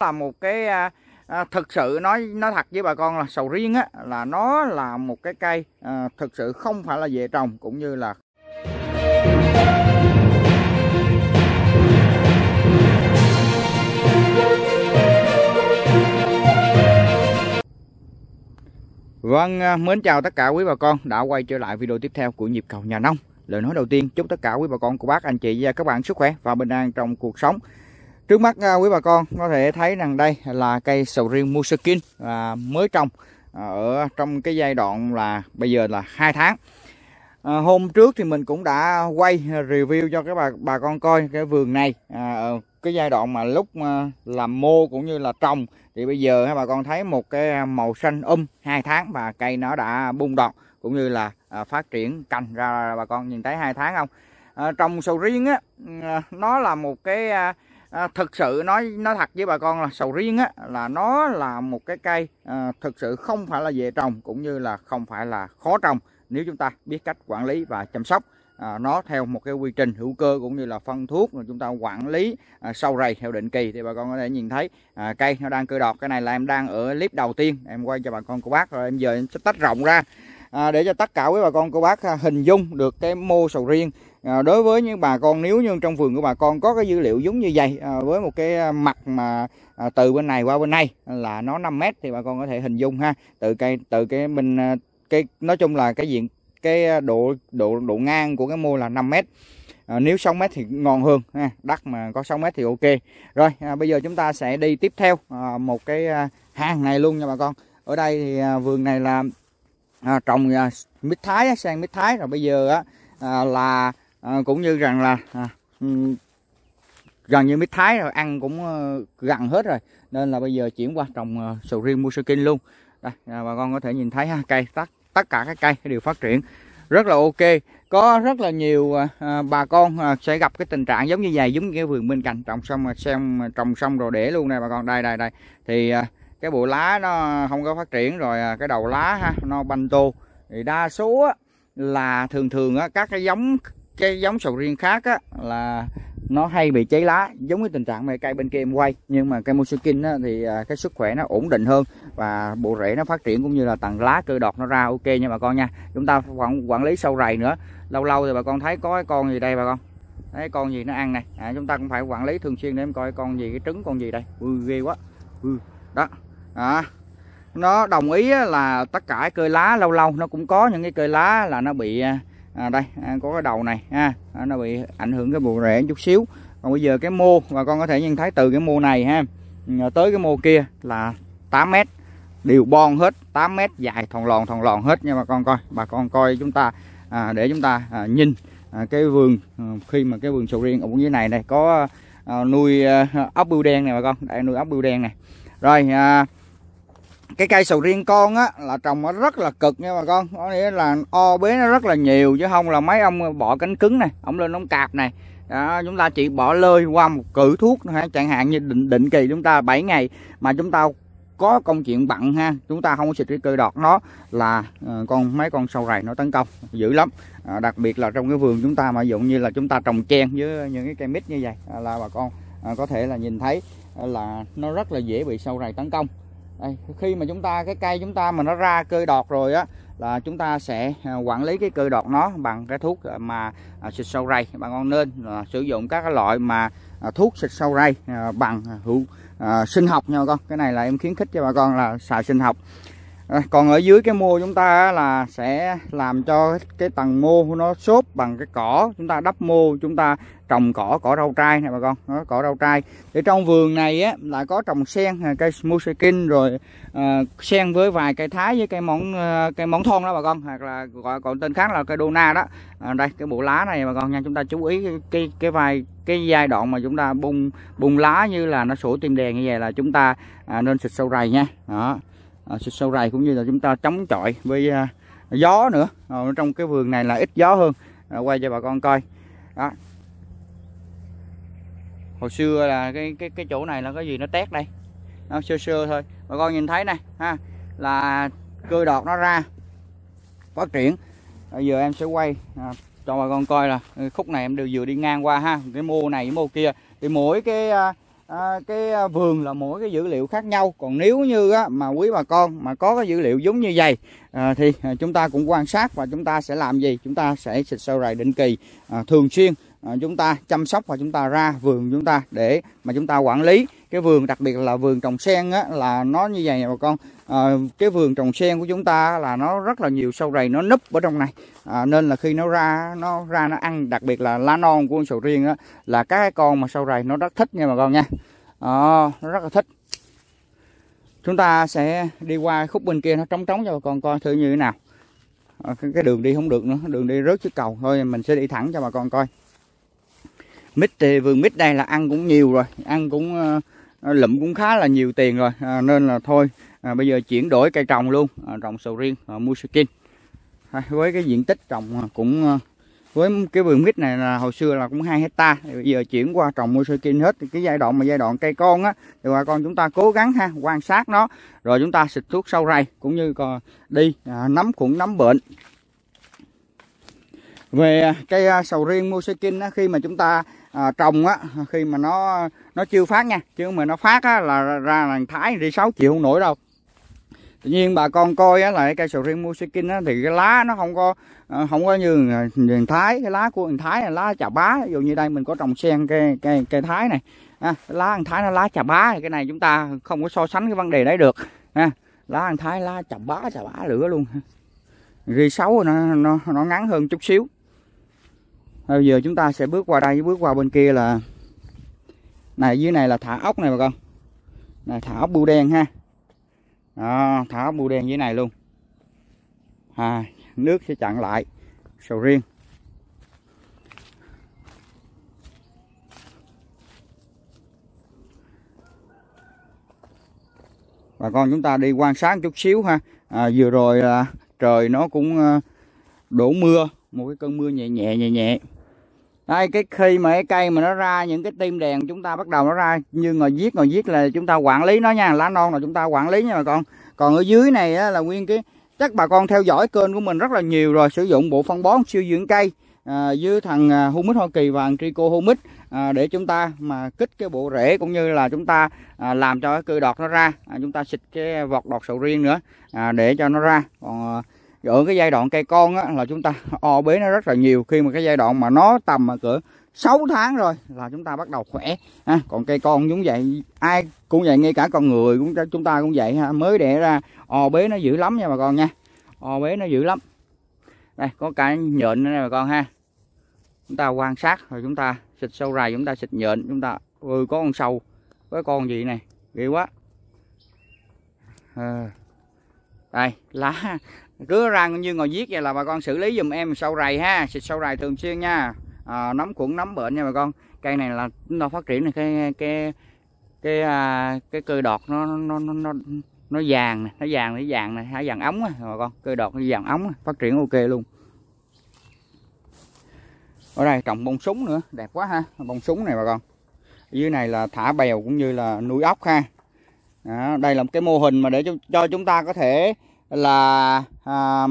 là một cái à, thực sự nói nó thật với bà con là sầu riêng á là nó là một cái cây à, thực sự không phải là dễ trồng cũng như là Vâng, à, mến chào tất cả quý bà con đã quay trở lại video tiếp theo của Nhịp cầu nhà nông. Lời nói đầu tiên chúc tất cả quý bà con, cô bác, anh chị và các bạn sức khỏe và bình an trong cuộc sống. Trước mắt à, quý bà con có thể thấy rằng đây là cây sầu riêng Muskin à, mới trồng à, ở trong cái giai đoạn là bây giờ là hai tháng. À, hôm trước thì mình cũng đã quay review cho các bà bà con coi cái vườn này à, cái giai đoạn mà lúc mà làm mô cũng như là trồng thì bây giờ các bà con thấy một cái màu xanh um hai tháng và cây nó đã bung đọt cũng như là à, phát triển cành ra bà con nhìn thấy hai tháng không à, trồng sầu riêng á à, nó là một cái à, à, thực sự nói nói thật với bà con là sầu riêng á là nó là một cái cây à, thực sự không phải là dễ trồng cũng như là không phải là khó trồng nếu chúng ta biết cách quản lý và chăm sóc à, nó theo một cái quy trình hữu cơ cũng như là phân thuốc rồi chúng ta quản lý à, sâu rầy theo định kỳ thì bà con có thể nhìn thấy à, cây nó đang cơ đọt cái này là em đang ở clip đầu tiên em quay cho bà con cô bác rồi em giờ em sẽ tách rộng ra à, để cho tất cả quý bà con cô bác à, hình dung được cái mô sầu riêng À, đối với những bà con nếu như trong vườn của bà con có cái dữ liệu giống như vậy à, với một cái à, mặt mà từ bên này qua bên này là nó 5 mét thì bà con có thể hình dung ha từ cây từ cái mình cái nói chung là cái diện cái độ độ độ ngang của cái mô là 5 mét à, nếu 6 mét thì ngon hơn ha. đất mà có 6 mét thì ok rồi à, bây giờ chúng ta sẽ đi tiếp theo à, một cái hang này luôn nha bà con ở đây thì à, vườn này là à, trồng à, mít thái sang mít thái rồi bây giờ á à, là à, cũng như rằng là à, ừ, gần như mít thái rồi ăn cũng ờ, gần hết rồi nên là bây giờ chuyển qua trồng ờ, sầu riêng mushikin luôn đây à, bà con có thể nhìn thấy ha cây tất tất cả các cây đều phát triển rất là ok có rất là nhiều à, bà con à, sẽ gặp cái tình trạng giống như vậy giống như cái vườn bên cạnh trồng xong mà xem trồng xong rồi để luôn này bà con đây đây đây thì à, cái bộ lá nó không có phát triển rồi à, cái đầu lá ha nó banh tô thì đa số á, là thường thường á, các cái giống cái giống sầu riêng khác á, là nó hay bị cháy lá giống như tình trạng về cây bên kia em quay nhưng mà cây Mosukin á, thì à, cái sức khỏe nó ổn định hơn và bộ rễ nó phát triển cũng như là tầng lá cơ đọt nó ra ok nha bà con nha chúng ta vẫn quản lý sâu rầy nữa lâu lâu thì bà con thấy có cái con gì đây bà con thấy con gì nó ăn này à, chúng ta cũng phải quản lý thường xuyên để em coi con gì cái trứng con gì đây ừ, ghê quá ừ. đó à, nó đồng ý là tất cả cây lá lâu lâu nó cũng có những cái cây lá là nó bị à, à, đây à, có cái đầu này ha à, nó bị ảnh hưởng cái bộ rễ chút xíu còn bây giờ cái mô và con có thể nhìn thấy từ cái mô này ha tới cái mô kia là 8 mét đều bon hết 8 mét dài thòn lòn thòn lòn hết nha bà con coi bà con coi chúng ta à, để chúng ta à, nhìn à, cái vườn à, khi mà cái vườn sầu riêng ở dưới này này có à, nuôi à, ốc bưu đen này bà con đây nuôi ốc bưu đen này rồi à, cái cây sầu riêng con á là trồng nó rất là cực nha bà con có nghĩa là o bế nó rất là nhiều chứ không là mấy ông bỏ cánh cứng này ông lên ông cạp này đó, chúng ta chỉ bỏ lơi qua một cử thuốc ha, chẳng hạn như định định kỳ chúng ta 7 ngày mà chúng ta có công chuyện bận ha chúng ta không có xịt cái cây đọt nó là ờ, con mấy con sâu rầy nó tấn công dữ lắm à, đặc biệt là trong cái vườn chúng ta mà dụng như là chúng ta trồng chen với những cái cây mít như vậy là bà con à, có thể là nhìn thấy là nó rất là dễ bị sâu rầy tấn công đây, khi mà chúng ta cái cây chúng ta mà nó ra cơi đọt rồi á là chúng ta sẽ à, quản lý cái cơi đọt nó bằng cái thuốc à, mà à, xịt sâu rây bà con nên là sử dụng các loại mà thuốc xịt sâu rây bằng hữu sinh học nha bà con cái này là em khuyến khích cho bà con là xài sinh học à, còn ở dưới cái mô chúng ta là sẽ làm cho cái tầng mô nó xốp bằng cái cỏ chúng ta đắp mô chúng ta trồng cỏ cỏ rau trai này bà con đó, cỏ rau trai thì trong vườn này á là có trồng sen à, cây musekin rồi à, sen với vài cây thái với cây món à, cây món thon đó bà con hoặc là gọi còn tên khác là cây dona đó à, đây cái bộ lá này bà con nha chúng ta chú ý cái cái, cái vài cái giai đoạn mà chúng ta bung bung lá như là nó sổ tim đèn như vậy là chúng ta à, nên xịt sâu rầy nha đó à, sâu rầy cũng như là chúng ta chống chọi với à, gió nữa à, trong cái vườn này là ít gió hơn à, quay cho bà con coi đó hồi xưa là cái cái cái chỗ này là cái gì nó tét đây nó sơ sơ thôi bà con nhìn thấy này ha là cưa đọt nó ra phát triển bây à, giờ em sẽ quay à, cho bà con coi là à, khúc này em đều vừa đi ngang qua ha cái mô này cái mô kia thì mỗi cái à, à, cái à, vườn là mỗi cái dữ liệu khác nhau còn nếu như á, mà quý bà con mà có cái dữ liệu giống như vậy à, thì à, chúng ta cũng quan sát và chúng ta sẽ làm gì chúng ta sẽ xịt sâu rầy định kỳ à, thường xuyên À, chúng ta chăm sóc và chúng ta ra vườn chúng ta để mà chúng ta quản lý cái vườn đặc biệt là vườn trồng sen á, là nó như vậy nè bà con à, cái vườn trồng sen của chúng ta là nó rất là nhiều sâu rầy nó núp ở trong này à, nên là khi nó ra nó ra nó ăn đặc biệt là lá non của sầu riêng á, là cái con mà sâu rầy nó rất thích nha bà con nha à, nó rất là thích chúng ta sẽ đi qua khúc bên kia nó trống trống cho bà con coi thử như thế nào à, cái đường đi không được nữa đường đi rớt chiếc cầu thôi mình sẽ đi thẳng cho bà con coi mít thì vườn mít đây là ăn cũng nhiều rồi ăn cũng ờ, ờ, lụm cũng khá là nhiều tiền rồi à, nên là thôi à, bây giờ chuyển đổi cây trồng luôn à, trồng sầu riêng à, mua skin à, với cái diện tích trồng cũng à, với cái vườn mít này là hồi xưa là cũng 2 hecta bây giờ chuyển qua trồng mua skin hết cái giai đoạn mà giai đoạn cây con á thì bà con chúng ta cố gắng ha quan sát nó rồi chúng ta xịt thuốc sâu rầy cũng như còn đi à, nắm khuẩn nắm bệnh về cây sầu riêng mua skin khi mà chúng ta à, trồng á khi mà nó nó chưa phát nha chứ mà nó phát á là ra là thái đi 6 chịu không nổi đâu tự nhiên bà con coi á, là cây sầu riêng musikin á, thì cái lá nó không có à, không có như người thái cái lá của người thái là lá chà bá ví dụ như đây mình có trồng sen cây cây cây thái này à, lá ăn thái nó lá chà bá cái này chúng ta không có so sánh cái vấn đề đấy được à, lá ăn thái lá chà bá chà bá lửa luôn ri xấu nó, nó nó ngắn hơn chút xíu bây giờ chúng ta sẽ bước qua đây bước qua bên kia là này dưới này là thả ốc này bà con này thả ốc bưu đen ha đó, thả ốc bưu đen dưới này luôn à, nước sẽ chặn lại sầu riêng bà con chúng ta đi quan sát chút xíu ha à, vừa rồi là trời nó cũng ờ, đổ mưa một cái cơn mưa nhẹ nhẹ nhẹ nhẹ đây cái khi mà cái cây mà nó ra những cái tim đèn chúng ta bắt đầu nó ra như ngồi viết ngồi viết là chúng ta quản lý nó nha lá non là chúng ta quản lý nha bà con còn ở dưới này á, là nguyên cái chắc bà con theo dõi kênh của mình rất là nhiều rồi sử dụng bộ phân bón siêu dưỡng cây à, với thằng à, humic hoa kỳ và thằng trico humic à, để chúng ta mà kích cái bộ rễ cũng như là chúng ta à, làm cho cái cưa đọt nó ra à, chúng ta xịt cái vọt đọt sầu riêng nữa à, để cho nó ra còn à, ở cái giai đoạn cây con á, là chúng ta o bế nó rất là nhiều khi mà cái giai đoạn mà nó tầm mà cỡ 6 tháng rồi là chúng ta bắt đầu khỏe ha. còn cây con cũng vậy ai cũng vậy ngay cả con người cũng chúng ta cũng vậy ha mới đẻ ra o bế nó dữ lắm nha bà con nha o bế nó dữ lắm đây có cả nhện nữa nè bà con ha chúng ta quan sát rồi chúng ta xịt sâu rài chúng ta xịt nhện chúng ta ơi ừ, có con sâu với con gì này ghê quá à, đây lá cứ ra như ngồi giết vậy là bà con xử lý dùm em sâu rầy ha xịt sâu rầy thường xuyên nha à, nấm cuộn nấm bệnh nha bà con cây này là nó phát triển này cái cái cái à, cái cây đọt nó nó nó nó nó vàng này, nó vàng nó vàng này, nó vàng ống á bà con, cây đọt nó vàng ống phát triển ok luôn. Ở đây trồng bông súng nữa, đẹp quá ha, bông súng này bà con. dưới này là thả bèo cũng như là nuôi ốc ha. Đó, đây là một cái mô hình mà để cho, cho chúng ta có thể là à,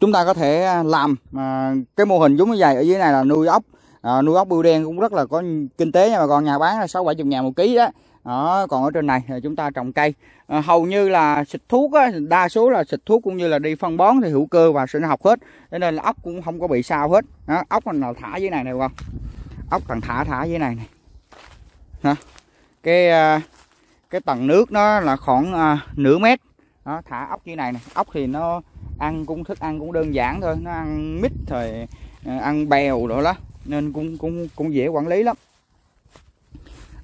chúng ta có thể à, làm à, cái mô hình giống như vậy ở dưới này là nuôi ốc à, nuôi ốc bưu đen cũng rất là có kinh tế nha bà con nhà bán là sáu bảy chục ngàn một ký đó đó, còn ở trên này thì chúng ta trồng cây à, hầu như là xịt thuốc á, đa số là xịt thuốc cũng như là đi phân bón thì hữu cơ và sinh học hết cho nên là ốc cũng không có bị sao hết đó, ốc là thả dưới này nè không ốc thằng thả thả dưới này này Hả? cái à, cái tầng nước nó là khoảng à, nửa mét nó thả ốc như này nè ốc thì nó ăn cũng thức ăn cũng đơn giản thôi nó ăn mít rồi ờ, ăn bèo rồi đó nên cũng cũng cũng dễ quản lý lắm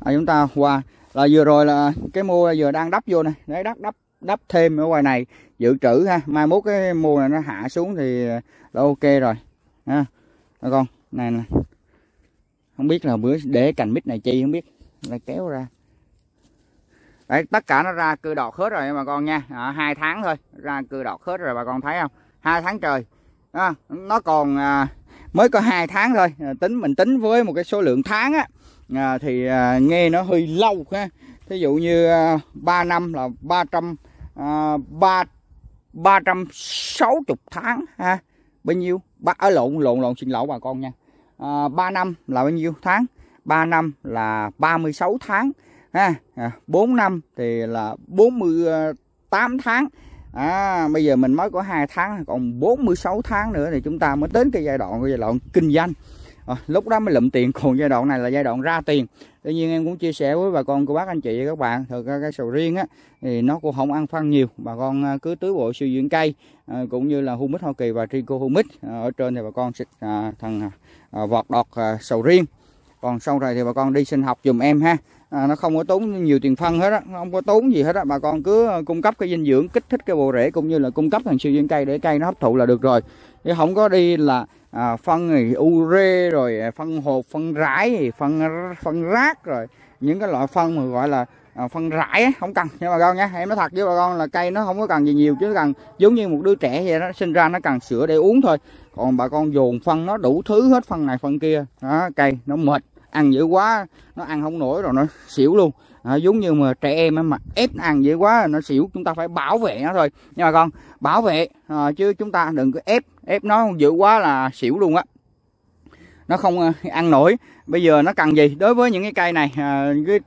à, chúng ta qua là vừa rồi là cái mua vừa đang đắp vô này đấy đắp đắp đắp thêm ở ngoài này dự trữ ha mai mốt cái mua này nó hạ xuống thì là ok rồi ha à, con này này không biết là bữa để cành mít này chi không biết là kéo ra Đấy, tất cả nó ra cưa đọt hết rồi bà con nha hai tháng thôi ra cưa đọt hết rồi bà con thấy không hai tháng trời à, nó còn à, mới có hai tháng thôi à, tính mình tính với một cái số lượng tháng á à, thì à, nghe nó hơi lâu ha thí dụ như à, 3 năm là 300 à, 3 360 tháng ha bao nhiêu ba ở à, lộn lộn lộn xin lỗi bà con nha à, năm là bao nhiêu tháng 3 năm là 36 tháng ha à, 4 năm thì là 48 tháng à, bây giờ mình mới có hai tháng còn 46 tháng nữa thì chúng ta mới đến cái giai đoạn cái giai đoạn kinh doanh à, lúc đó mới lượm tiền còn giai đoạn này là giai đoạn ra tiền tuy nhiên em cũng chia sẻ với bà con cô bác anh chị và các bạn thật ra cái sầu riêng á thì nó cũng không ăn phân nhiều bà con à, cứ tưới bộ siêu dưỡng cây à, cũng như là humic hoa kỳ và trico humic à, ở trên thì bà con xịt à, thằng à, à, vọt đọt à, sầu riêng còn sau này thì bà con đi sinh học dùm em ha à, nó không có tốn nhiều tiền phân hết á không có tốn gì hết á bà con cứ ờ, cung cấp cái dinh dưỡng kích thích cái bộ rễ cũng như là cung cấp hàng siêu dinh cây để cây nó hấp thụ là được rồi chứ không có đi là à, phân thì ure rồi à, phân hộp, phân rải phân phân rác rồi những cái loại phân mà gọi là à, phân rải ấy, không cần nha bà con nhé em nói thật với bà con là cây nó không có cần gì nhiều chứ cần giống như một đứa trẻ vậy đó sinh ra nó cần sữa để uống thôi còn bà con dồn phân nó đủ thứ hết phân này phân kia đó, cây nó mệt ăn dữ quá nó ăn không nổi rồi nó xỉu luôn à, giống như mà trẻ em mà ép ăn dữ quá nó xỉu chúng ta phải bảo vệ nó thôi Nha mà con bảo vệ à, chứ chúng ta đừng có ép ép nó dữ quá là xỉu luôn á nó không à, ăn nổi bây giờ nó cần gì đối với những cái cây này à, cái,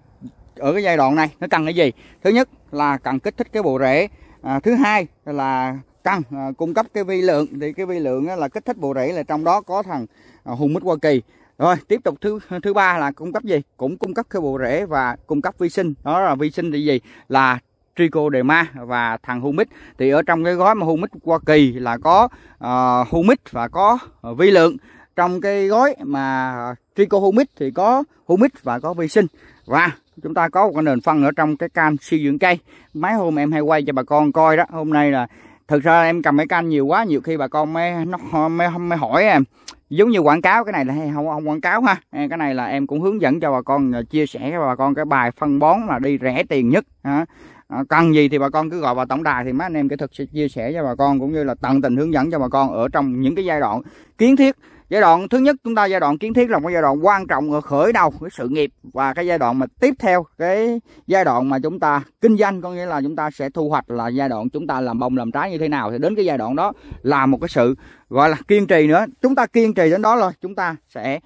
ở cái giai đoạn này nó cần cái gì thứ nhất là cần kích thích cái bộ rễ à, thứ hai là cần à, cung cấp cái vi lượng thì cái vi lượng là kích thích bộ rễ là trong đó có thằng à, hùng mít hoa kỳ rồi tiếp tục thứ thứ ba là cung cấp gì cũng cung cấp cái bộ rễ và cung cấp vi sinh đó là vi sinh là gì là trichoderma và thằng humic thì ở trong cái gói mà humic Hoa Kỳ là có uh, ờ, humic và có vi lượng trong cái gói mà Trico humic thì có humic và có vi sinh và chúng ta có một cái nền phân ở trong cái can siêu dưỡng cây mấy hôm em hay quay cho bà con coi đó hôm nay là thực ra em cầm cái can nhiều quá nhiều khi bà con mới nó mới, mới hỏi em giống như quảng cáo cái này là không không quảng cáo ha cái này là em cũng hướng dẫn cho bà con ờ, chia sẻ cho bà con cái bài phân bón là đi rẻ tiền nhất ha ờ, cần gì thì bà con cứ gọi vào tổng đài thì mấy anh em kỹ thuật sẽ chia sẻ cho bà con cũng như là tận tình hướng dẫn cho bà con ở trong những cái giai đoạn kiến thiết giai đoạn thứ nhất chúng ta giai đoạn kiến thiết là một giai đoạn quan trọng ở khởi đầu cái sự nghiệp và cái giai đoạn mà tiếp theo cái giai đoạn mà chúng ta kinh doanh có nghĩa là chúng ta sẽ thu hoạch là giai đoạn chúng ta làm bông làm trái như thế nào thì đến cái giai đoạn đó là một cái sự gọi là kiên trì nữa chúng ta kiên trì đến đó rồi chúng ta sẽ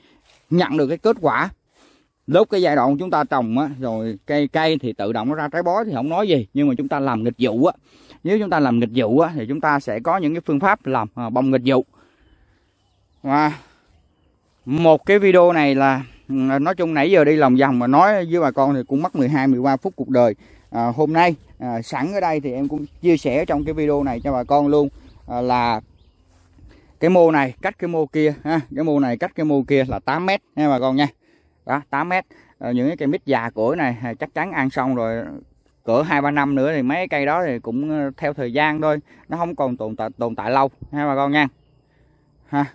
nhận được cái kết quả lúc cái giai đoạn chúng ta trồng á, rồi cây cây thì tự động nó ra trái bói thì không nói gì nhưng mà chúng ta làm nghịch vụ á nếu chúng ta làm nghịch vụ á, thì chúng ta sẽ có những cái phương pháp làm ờ, bông nghịch vụ và một cái video này là à, nói chung nãy giờ đi lòng vòng mà nói với bà con thì cũng mất 12 13 phút cuộc đời à, hôm nay à, sẵn ở đây thì em cũng chia sẻ trong cái video này cho bà con luôn à, là cái mô này cách cái mô kia ha cái mô này cách cái mô kia là 8 mét nha bà con nha đó 8 mét à, những cái cây mít già cỗi này à, chắc chắn ăn xong rồi cỡ hai ba năm nữa thì mấy cây đó thì cũng à, theo thời gian thôi nó không còn tồn tại tồn tại lâu ha bà con nha ha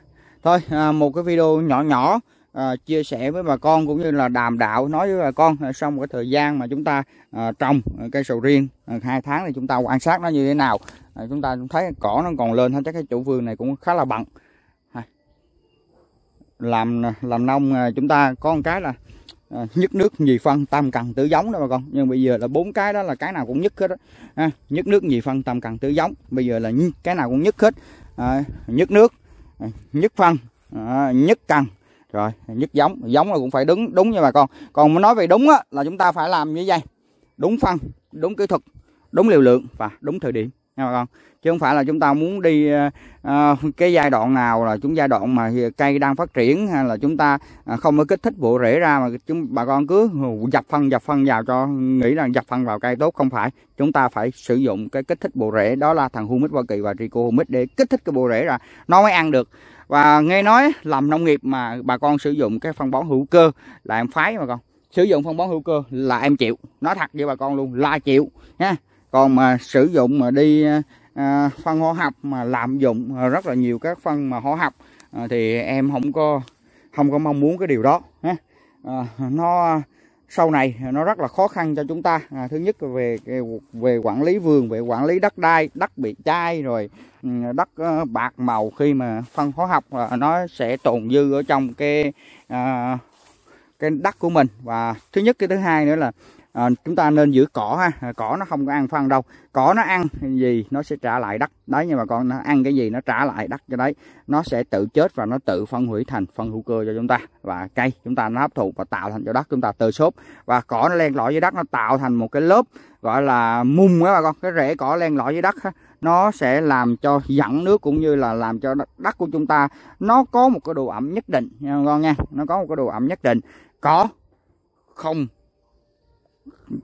thôi à, một cái video nhỏ nhỏ à, chia sẻ với bà con cũng như là đàm đạo nói với bà con à, một cái thời gian mà chúng ta à, trồng cây sầu riêng à, hai tháng thì chúng ta quan sát nó như thế nào à, chúng ta cũng thấy cỏ nó còn lên hết chắc cái chủ vườn này cũng khá là bận à, làm làm nông à, chúng ta có một cái là à, nhất nước gì phân tam cần tứ giống đó bà con nhưng bây giờ là bốn cái đó là cái nào cũng nhất hết đó. À, nhất nước gì phân tam cần tứ giống bây giờ là cái nào cũng nhất hết à, nhất nước nhất phân à, nhất cần rồi nhất giống giống là cũng phải đúng đúng nha bà con còn muốn nói về đúng á, là chúng ta phải làm như vậy đúng phân đúng kỹ thuật đúng liều lượng và đúng thời điểm nha bà con chứ không phải là chúng ta muốn đi uh, cái giai đoạn nào là chúng giai đoạn mà cây đang phát triển hay là chúng ta ờ, không có kích thích bộ rễ ra mà chúng bà con cứ dập phân dập phân vào cho nghĩ rằng dập phân vào cây tốt không phải chúng ta phải sử dụng cái kích thích bộ rễ đó là thằng humic hoa kỳ và trico humic để kích thích cái bộ rễ ra nó mới ăn được và nghe nói làm nông nghiệp mà bà con sử dụng cái phân bón hữu cơ là em phái bà con sử dụng phân bón hữu cơ là em chịu nói thật với bà con luôn là chịu nha còn mà sử dụng mà đi à, à phân hóa học mà lạm dụng à, rất là nhiều các phân mà hóa học à, thì em không có không có mong muốn cái điều đó À, nó sau này nó rất là khó khăn cho chúng ta à, thứ nhất về về quản lý vườn về quản lý đất đai đất bị chai rồi ừ, đất à, bạc màu khi mà phân hóa học à, nó sẽ tồn dư ở trong cái à, cái đất của mình và thứ nhất cái thứ hai nữa là à, chúng ta nên giữ cỏ ha à, cỏ nó không có ăn phân đâu cỏ nó ăn gì nó sẽ trả lại đất đấy nhưng mà con nó ăn cái gì nó trả lại đất cho đấy nó sẽ tự chết và nó tự phân hủy thành phân hữu cơ cho chúng ta và cây chúng ta nó hấp thụ và tạo thành cho đất chúng ta tơi xốp và cỏ nó len lỏi dưới đất nó tạo thành một cái lớp gọi là mung á bà con cái rễ cỏ len lỏi dưới đất ha nó sẽ làm cho dẫn nước cũng như là làm cho đất của chúng ta nó có một cái độ ẩm nhất định nha con nha nó có một cái độ ẩm nhất định có không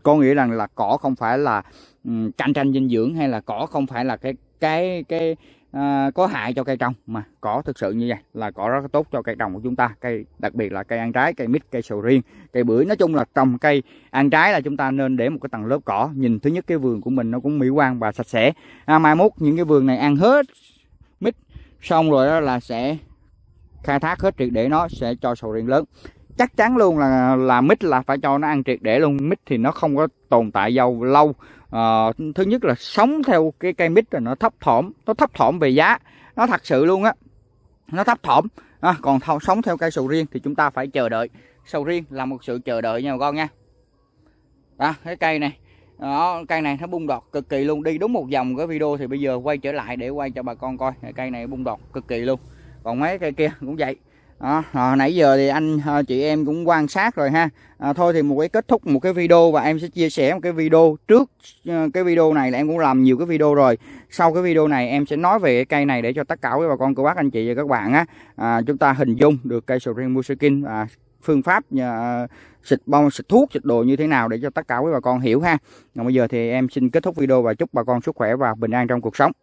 có nghĩa rằng là cỏ không phải là um, cạnh tranh dinh dưỡng hay là cỏ không phải là cái cái cái à, có hại cho cây trồng mà cỏ thực sự như vậy là cỏ rất tốt cho cây trồng của chúng ta cây đặc biệt là cây ăn trái cây mít cây sầu riêng cây bưởi nói chung là trồng cây ăn trái là chúng ta nên để một cái tầng lớp cỏ nhìn thứ nhất cái vườn của mình nó cũng mỹ quan và sạch sẽ à, mai mốt những cái vườn này ăn hết mít xong rồi đó là sẽ khai thác hết triệt để nó sẽ cho sầu riêng lớn chắc chắn luôn là là mít là phải cho nó ăn triệt để luôn mít thì nó không có tồn tại dâu lâu à, thứ nhất là sống theo cái cây mít là nó thấp thỏm nó thấp thỏm về giá nó thật sự luôn á nó thấp thỏm à, còn thâu, sống theo cây sầu riêng thì chúng ta phải chờ đợi sầu riêng là một sự chờ đợi nha con nha đó à, cái cây này đó, cây này nó bung đọt cực kỳ luôn đi đúng một vòng cái video thì bây giờ quay trở lại để quay cho bà con coi cây này bung đọt cực kỳ luôn còn mấy cây kia cũng vậy đó, à, nãy giờ thì anh ờ, chị em cũng quan sát rồi ha à, thôi thì một cái kết thúc một cái video và em sẽ chia sẻ một cái video trước ờ, cái video này là em cũng làm nhiều cái video rồi sau cái video này em sẽ nói về cái cây này để cho tất cả các bà con cô bác anh chị và các bạn á à, chúng ta hình dung được cây sầu riêng mushikin và phương pháp nhà, xịt bông xịt thuốc xịt đồ như thế nào để cho tất cả quý bà con hiểu ha còn bây giờ thì em xin kết thúc video và chúc bà con sức khỏe và bình an trong cuộc sống